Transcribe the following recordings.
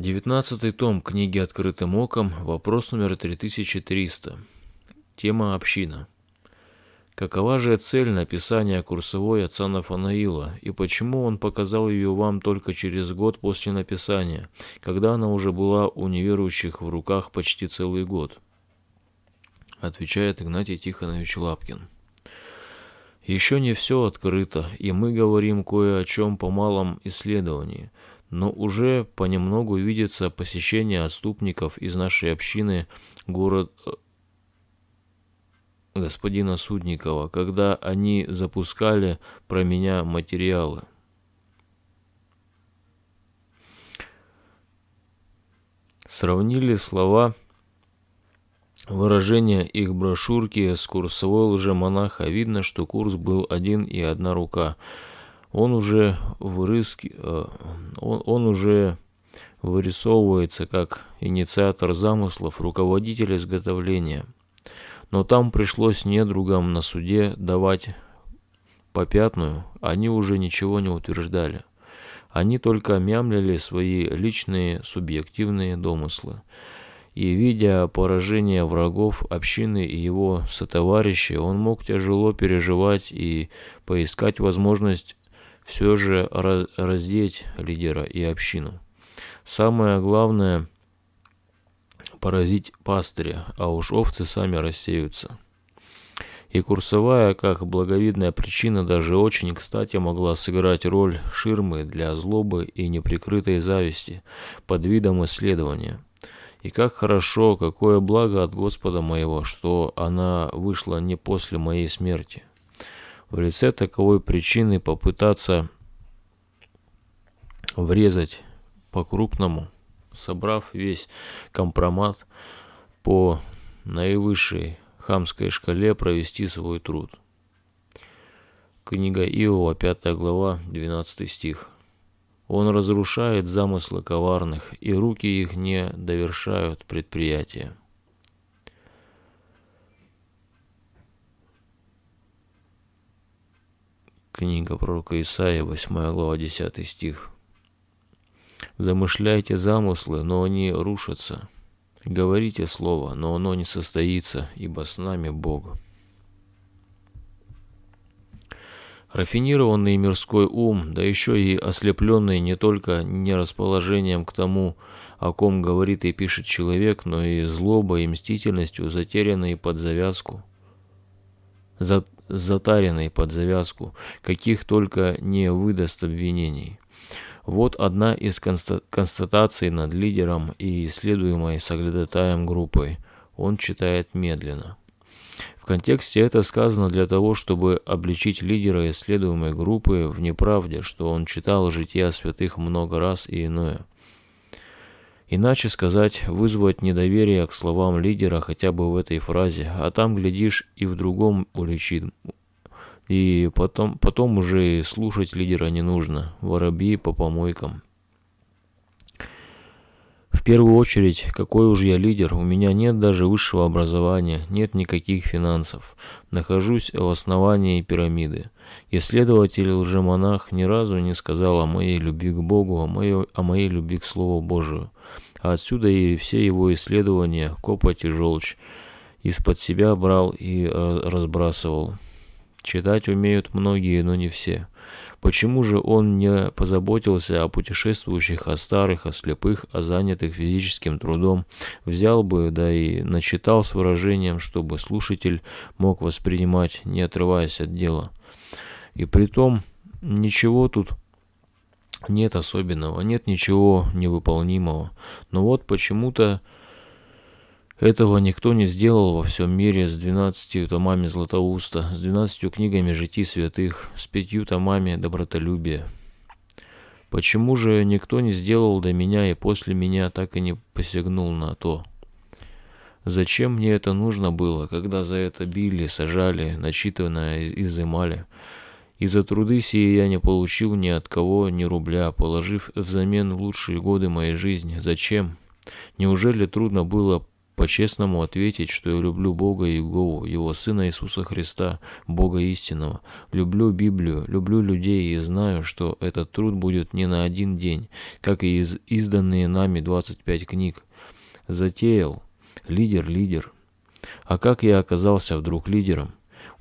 Девятнадцатый том книги «Открытым оком», вопрос номер 3300. Тема «Община». Какова же цель написания курсовой отца Нафанаила, и почему он показал ее вам только через год после написания, когда она уже была у неверующих в руках почти целый год? Отвечает Игнатий Тихонович Лапкин. Еще не все открыто, и мы говорим кое о чем по малом исследовании – но уже понемногу видится посещение отступников из нашей общины город э, господина Судникова, когда они запускали про меня материалы. Сравнили слова выражения их брошюрки с курсовой лжемонаха. Видно, что курс был один и одна рука – он уже вырыск... Э, он, он уже вырисовывается как инициатор замыслов, руководитель изготовления. Но там пришлось недругам на суде давать попятную, они уже ничего не утверждали. Они только мямлили свои личные субъективные домыслы. И, видя поражение врагов общины и его сотоварищей, он мог тяжело переживать и поискать возможность все же раздеть лидера и общину. Самое главное – поразить пастыря, а уж овцы сами рассеются. И курсовая, как благовидная причина, даже очень кстати могла сыграть роль ширмы для злобы и неприкрытой зависти под видом исследования. И как хорошо, какое благо от Господа моего, что она вышла не после моей смерти в лице таковой причины попытаться врезать по-крупному, собрав весь компромат по наивысшей хамской шкале провести свой труд. Книга Иова, 5 глава, 12 стих. Он разрушает замыслы коварных, и руки их не довершают предприятия. Книга пророка Исаия, 8 глава, 10 стих. «Замышляйте замыслы, но они рушатся. Говорите слово, но оно не состоится, ибо с нами Бог». Рафинированный мирской ум, да еще и ослепленный не только нерасположением к тому, о ком говорит и пишет человек, но и злобой и мстительностью, затерянные под завязку – затаренный под завязку, каких только не выдаст обвинений. Вот одна из констатаций над лидером и исследуемой соглядатаем группой. Он читает медленно. В контексте это сказано для того, чтобы обличить лидера исследуемой группы в неправде, что он читал жития святых много раз и иное. Иначе сказать, вызвать недоверие к словам лидера хотя бы в этой фразе, а там, глядишь, и в другом уличит. И потом, потом уже слушать лидера не нужно. Воробьи по помойкам. В первую очередь, какой уж я лидер, у меня нет даже высшего образования, нет никаких финансов. Нахожусь в основании пирамиды. Исследователь лжемонах ни разу не сказал о моей любви к Богу, о моей, о моей любви к Слову Божию. А отсюда и все его исследования, копоть и желчь, из-под себя брал и э, разбрасывал. Читать умеют многие, но не все. Почему же он не позаботился о путешествующих, о старых, о слепых, о занятых физическим трудом? Взял бы, да и начитал с выражением, чтобы слушатель мог воспринимать, не отрываясь от дела. И при том ничего тут нет особенного, нет ничего невыполнимого. Но вот почему-то этого никто не сделал во всем мире с двенадцатью томами Златоуста, с двенадцатью книгами житий святых, с пятью томами добротолюбия. Почему же никто не сделал до меня и после меня так и не посягнул на то? Зачем мне это нужно было, когда за это били, сажали, начитанное изымали? И за труды сии я не получил ни от кого ни рубля, положив взамен лучшие годы моей жизни. Зачем? Неужели трудно было по-честному ответить, что я люблю Бога и Иегову, Его Сына Иисуса Христа, Бога истинного. Люблю Библию, люблю людей и знаю, что этот труд будет не на один день, как и из изданные нами 25 книг. Затеял. Лидер, лидер. А как я оказался вдруг лидером?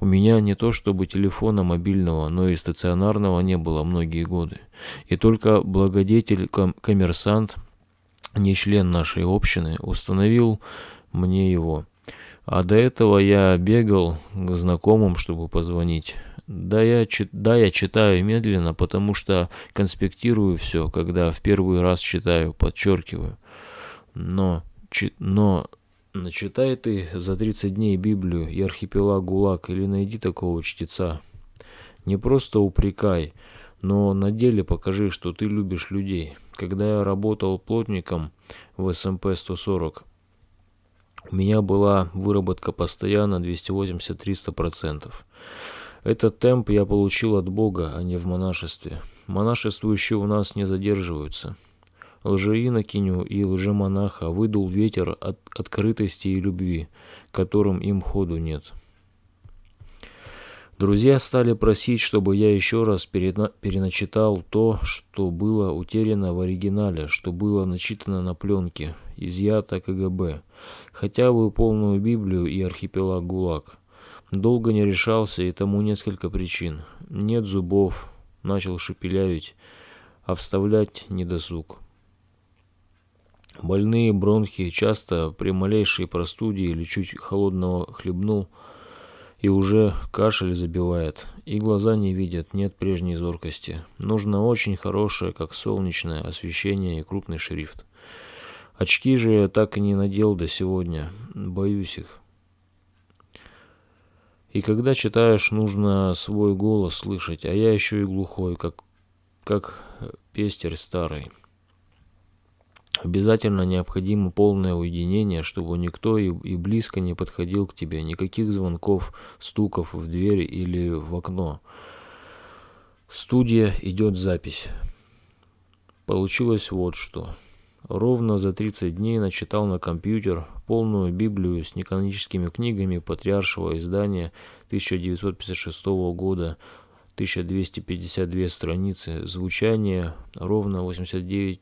У меня не то чтобы телефона мобильного, но и стационарного не было многие годы. И только благодетель-коммерсант ком не член нашей общины, установил мне его. А до этого я бегал к знакомым, чтобы позвонить. Да я, да, я читаю медленно, потому что конспектирую все, когда в первый раз читаю, подчеркиваю. Но, чи, но начитай ты за 30 дней Библию и архипелаг ГУЛАГ или найди такого чтеца. Не просто упрекай, но на деле покажи, что ты любишь людей» когда я работал плотником в СМП-140, эм у меня была выработка постоянно 280-300%. Этот темп я получил от Бога, а не в монашестве. Монашествующие у нас не задерживаются. Лжеинокиню и лжемонаха выдул ветер от открытости и любви, которым им ходу нет». Друзья стали просить, чтобы я еще раз переначитал то, что было утеряно в оригинале, что было начитано на пленке, изъято КГБ, хотя бы полную Библию и архипелаг ГУЛАГ. Долго не решался, и тому несколько причин. Нет зубов, начал шепелявить, а вставлять недосуг. Больные бронхи часто при малейшей простуде или чуть холодного хлебнул – и уже кашель забивает, и глаза не видят, нет прежней зоркости. Нужно очень хорошее, как солнечное, освещение и крупный шрифт. Очки же я так и не надел до сегодня, боюсь их. И когда читаешь, нужно свой голос слышать, а я еще и глухой, как, как пестер старый. Обязательно необходимо полное уединение, чтобы никто и, близко не подходил к тебе, никаких звонков, стуков в дверь или в окно. Студия идет запись. Получилось вот что. Ровно за 30 дней начитал на компьютер полную Библию с неканоническими книгами Патриаршего издания 1956 года, 1252 страницы, звучание ровно 89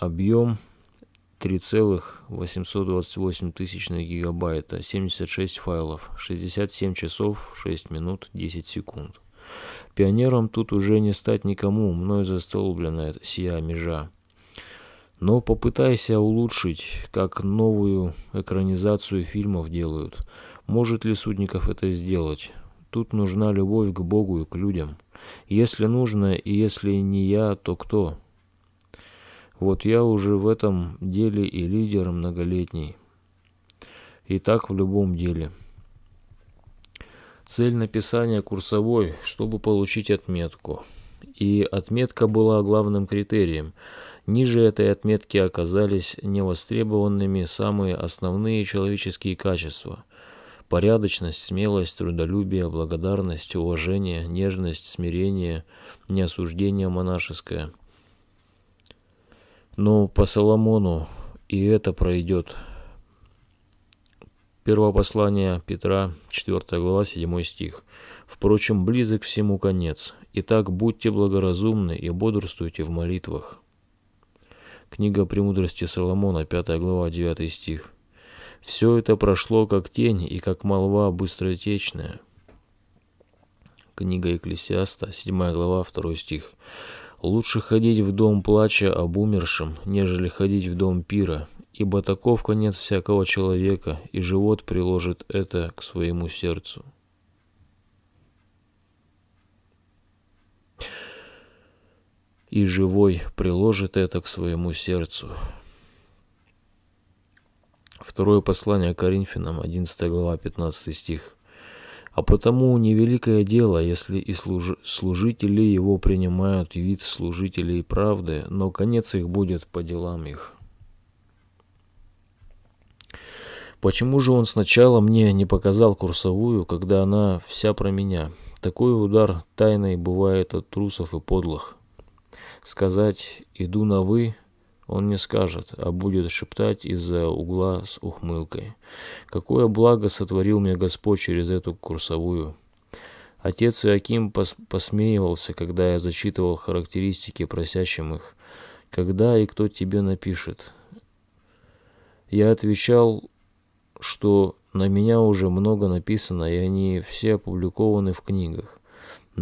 объем 3,828 тысячных гигабайта, 76 файлов, 67 часов, 6 минут, 10 секунд. Пионером тут уже не стать никому, мной застолблена сия межа. Но попытайся улучшить, как новую экранизацию фильмов делают. Может ли Судников это сделать? Тут нужна любовь к Богу и к людям. Если нужно, и если не я, то кто?» Вот я уже в этом деле и лидер многолетний. И так в любом деле. Цель написания курсовой, чтобы получить отметку. И отметка была главным критерием. Ниже этой отметки оказались невостребованными самые основные человеческие качества. Порядочность, смелость, трудолюбие, благодарность, уважение, нежность, смирение, неосуждение монашеское – но ну, по Соломону и это пройдет. Первое послание Петра, 4 глава, 7 стих. «Впрочем, близок всему конец. Итак, будьте благоразумны и бодрствуйте в молитвах». Книга «Премудрости Соломона», 5 глава, 9 стих. «Все это прошло как тень и как молва быстротечная». Книга Екклесиаста, 7 глава, 2 стих. Лучше ходить в дом плача об умершем, нежели ходить в дом пира, ибо таков конец всякого человека, и живот приложит это к своему сердцу. И живой приложит это к своему сердцу. Второе послание Коринфянам, 11 глава, 15 стих. А потому невеликое дело, если и служ... служители его принимают вид служителей правды, но конец их будет по делам их. Почему же он сначала мне не показал курсовую, когда она вся про меня? Такой удар тайной бывает от трусов и подлых. Сказать «иду на вы» он не скажет, а будет шептать из-за угла с ухмылкой. Какое благо сотворил мне Господь через эту курсовую. Отец Иаким пос посмеивался, когда я зачитывал характеристики просящим их. «Когда и кто тебе напишет?» Я отвечал, что на меня уже много написано, и они все опубликованы в книгах.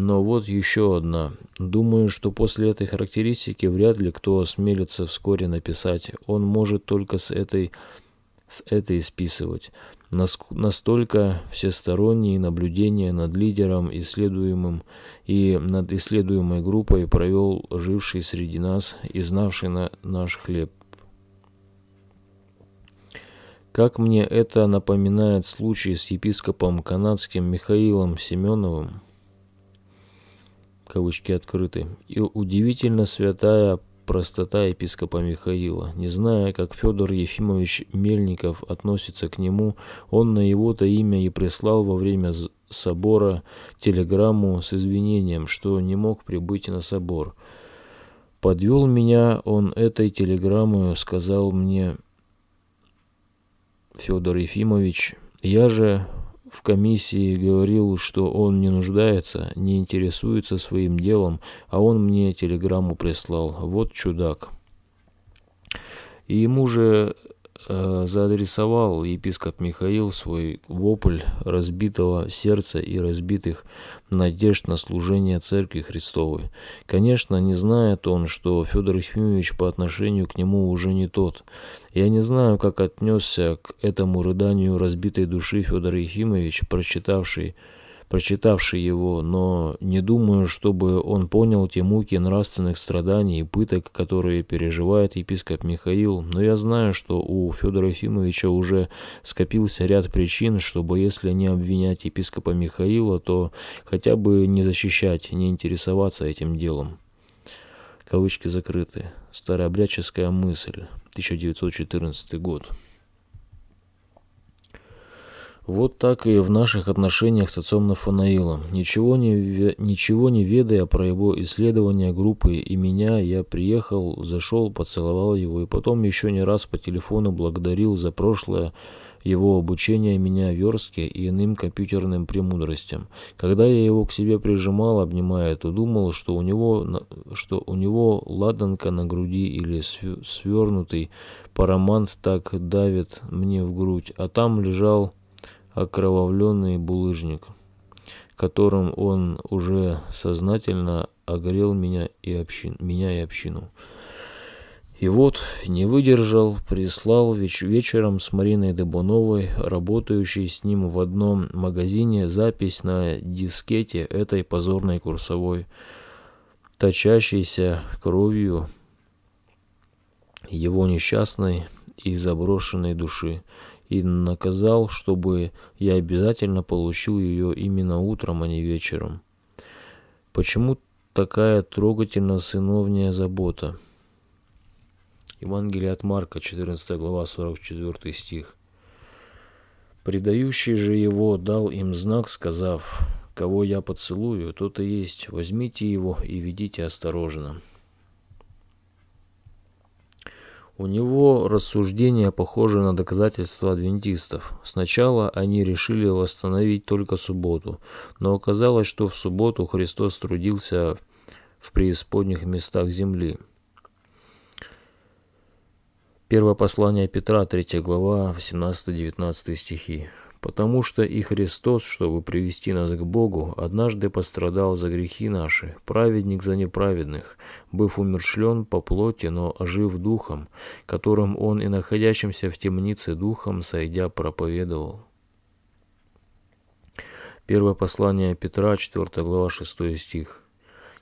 Но вот еще одна. Думаю, что после этой характеристики вряд ли кто осмелится вскоре написать. Он может только с этой, с этой списывать. Наск настолько всесторонние наблюдения над лидером, исследуемым и над исследуемой группой провел живший среди нас и знавший на наш хлеб. Как мне это напоминает случай с епископом канадским Михаилом Семеновым, кавычки открыты, и удивительно святая простота епископа Михаила. Не зная, как Федор Ефимович Мельников относится к нему, он на его-то имя и прислал во время собора телеграмму с извинением, что не мог прибыть на собор. Подвел меня он этой телеграммой, сказал мне Федор Ефимович, я же в комиссии говорил, что он не нуждается, не интересуется своим делом, а он мне телеграмму прислал. Вот чудак. И ему же Э, заадресовал епископ Михаил свой вопль разбитого сердца и разбитых надежд на служение Церкви Христовой. Конечно, не знает он, что Федор Ефимович по отношению к нему уже не тот. Я не знаю, как отнесся к этому рыданию разбитой души Федор Ефимович, прочитавший прочитавший его, но не думаю, чтобы он понял те муки нравственных страданий и пыток, которые переживает епископ Михаил, но я знаю, что у Федора Ефимовича уже скопился ряд причин, чтобы, если не обвинять епископа Михаила, то хотя бы не защищать, не интересоваться этим делом. Кавычки закрыты. Старообрядческая мысль. 1914 год. Вот так и в наших отношениях с отцом Нафанаилом. Ничего не, ничего не ведая про его исследование группы и меня, я приехал, зашел, поцеловал его и потом еще не раз по телефону благодарил за прошлое, его обучение меня верстке и иным компьютерным премудростям. Когда я его к себе прижимал, обнимая, то думал, что у него, что у него ладанка на груди или свернутый парамант так давит мне в грудь, а там лежал окровавленный булыжник, которым он уже сознательно огорел меня и, общин, меня и общину. И вот, не выдержал, прислал веч вечером с Мариной Дебуновой, работающей с ним в одном магазине, запись на дискете этой позорной курсовой, точащейся кровью его несчастной и заброшенной души и наказал, чтобы я обязательно получил ее именно утром, а не вечером. Почему такая трогательно сыновняя забота? Евангелие от Марка, 14 глава, 44 стих. Предающий же его дал им знак, сказав, «Кого я поцелую, тот и есть, возьмите его и ведите осторожно». У него рассуждения похожи на доказательства адвентистов. Сначала они решили восстановить только субботу, но оказалось, что в субботу Христос трудился в преисподних местах земли. Первое послание Петра, 3 глава, 18-19 стихи потому что и Христос, чтобы привести нас к Богу, однажды пострадал за грехи наши, праведник за неправедных, быв умершлен по плоти, но жив духом, которым он и находящимся в темнице духом, сойдя, проповедовал. Первое послание Петра, 4 глава, 6 стих.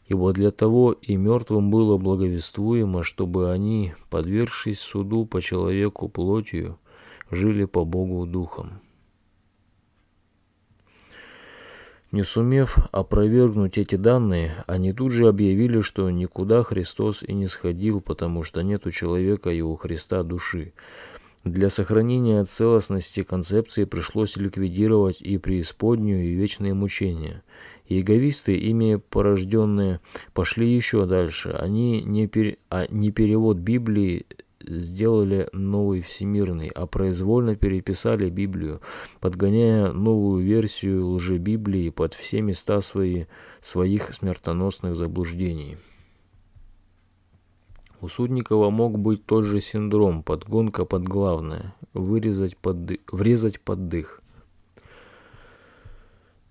Ибо для того и мертвым было благовествуемо, чтобы они, подвергшись суду по человеку плотью, жили по Богу духом. Не сумев опровергнуть эти данные, они тут же объявили, что никуда Христос и не сходил, потому что нет у человека и у Христа души. Для сохранения целостности концепции пришлось ликвидировать и преисподнюю, и вечные мучения. Яговисты, ими порожденные, пошли еще дальше. Они не, пер... а не перевод Библии сделали новый всемирный, а произвольно переписали Библию, подгоняя новую версию лжи Библии под все места свои, своих смертоносных заблуждений. У Судникова мог быть тот же синдром, подгонка под главное, вырезать под, врезать под дых.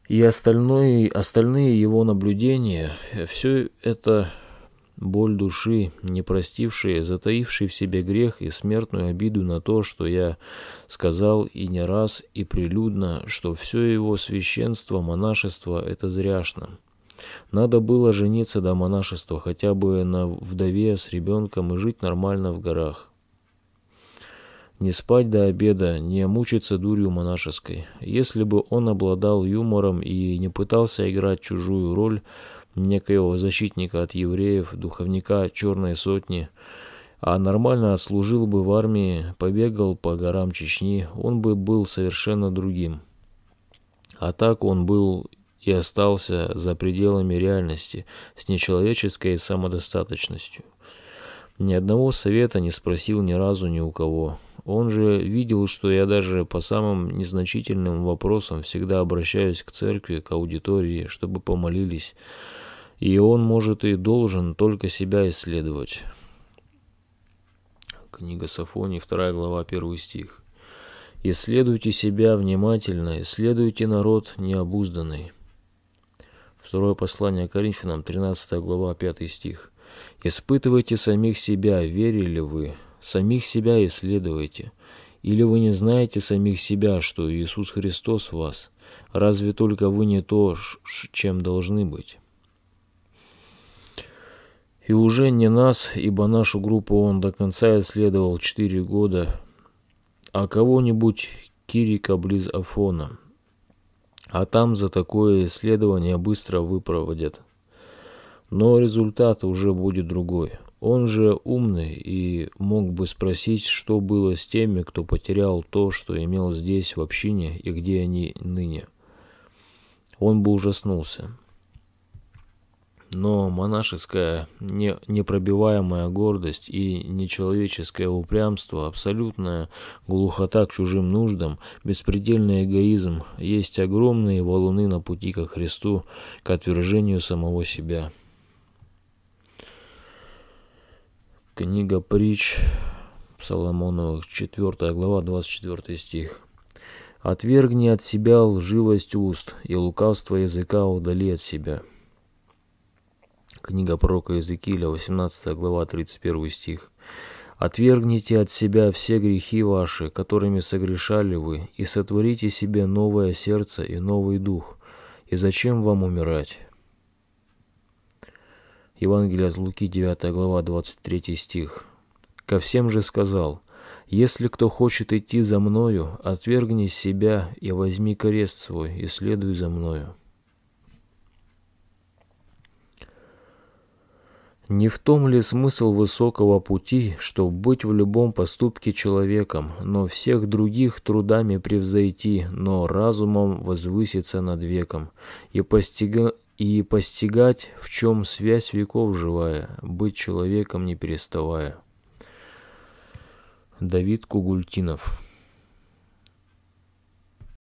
И остальное, остальные его наблюдения, э, все это Боль души, не простившей, затаивший в себе грех и смертную обиду на то, что я сказал и не раз, и прилюдно, что все его священство, монашество – это зряшно. Надо было жениться до монашества, хотя бы на вдове с ребенком и жить нормально в горах. Не спать до обеда, не мучиться дурью монашеской. Если бы он обладал юмором и не пытался играть чужую роль, некоего защитника от евреев, духовника черной сотни, а нормально отслужил бы в армии, побегал по горам Чечни, он бы был совершенно другим. А так он был и остался за пределами реальности, с нечеловеческой самодостаточностью. Ни одного совета не спросил ни разу ни у кого. Он же видел, что я даже по самым незначительным вопросам всегда обращаюсь к церкви, к аудитории, чтобы помолились, и он может и должен только себя исследовать. Книга Сафоний, 2 глава, 1 стих. «Исследуйте себя внимательно, исследуйте народ необузданный». Второе послание Коринфянам, 13 глава, 5 стих. «Испытывайте самих себя, верили вы, самих себя исследуйте. Или вы не знаете самих себя, что Иисус Христос в вас? Разве только вы не то, чем должны быть?» И уже не нас, ибо нашу группу он до конца исследовал четыре года, а кого-нибудь Кирика близ Афона. А там за такое исследование быстро выпроводят. Но результат уже будет другой. Он же умный и мог бы спросить, что было с теми, кто потерял то, что имел здесь в общине и где они ныне. Он бы ужаснулся но монашеская не, непробиваемая гордость и нечеловеческое упрямство, абсолютная глухота к чужим нуждам, беспредельный эгоизм есть огромные валуны на пути ко Христу, к отвержению самого себя. Книга притч Соломоновых, 4 глава, 24 стих. «Отвергни от себя лживость уст, и лукавство языка удали от себя». Книга пророка Иезекииля, 18 глава, 31 стих. «Отвергните от себя все грехи ваши, которыми согрешали вы, и сотворите себе новое сердце и новый дух. И зачем вам умирать?» Евангелие от Луки, 9 глава, 23 стих. «Ко всем же сказал, «Если кто хочет идти за мною, отвергни себя и возьми крест свой и следуй за мною». Не в том ли смысл высокого пути, что быть в любом поступке человеком, но всех других трудами превзойти, но разумом возвыситься над веком, и, постига... и постигать, в чем связь веков живая, быть человеком не переставая. Давид Кугультинов